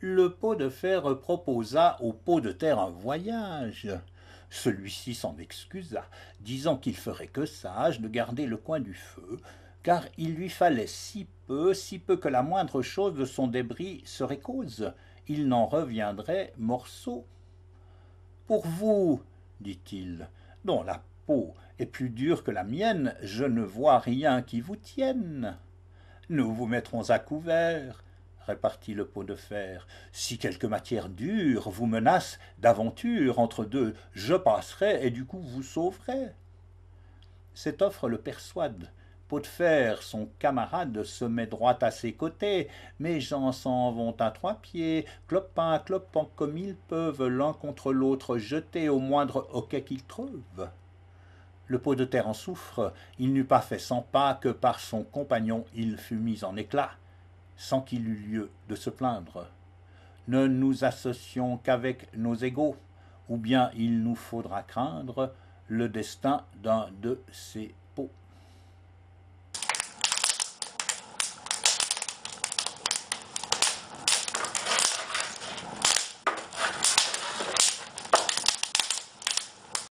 le pot de fer proposa au pot de terre un voyage. Celui-ci s'en excusa, disant qu'il ferait que sage de garder le coin du feu, car il lui fallait si peu, si peu que la moindre chose de son débris serait cause. Il n'en reviendrait morceau. Pour vous, dit-il, dont la peau est plus dure que la mienne, je ne vois rien qui vous tienne. Nous vous mettrons à couvert, répartit le pot de fer, si quelque matière dure vous menace d'aventure entre deux, je passerai et du coup vous sauverai. Cette offre le persuade. Pot de fer, son camarade, se met droit à ses côtés. Mes gens s'en vont à trois pieds, clopin clopin, comme ils peuvent, l'un contre l'autre, jeter au moindre hoquet qu'ils trouvent. Le pot de terre en souffre, il n'eut pas fait cent pas que par son compagnon il fut mis en éclat sans qu'il eût lieu de se plaindre. Ne nous associons qu'avec nos égaux, ou bien il nous faudra craindre le destin d'un de ces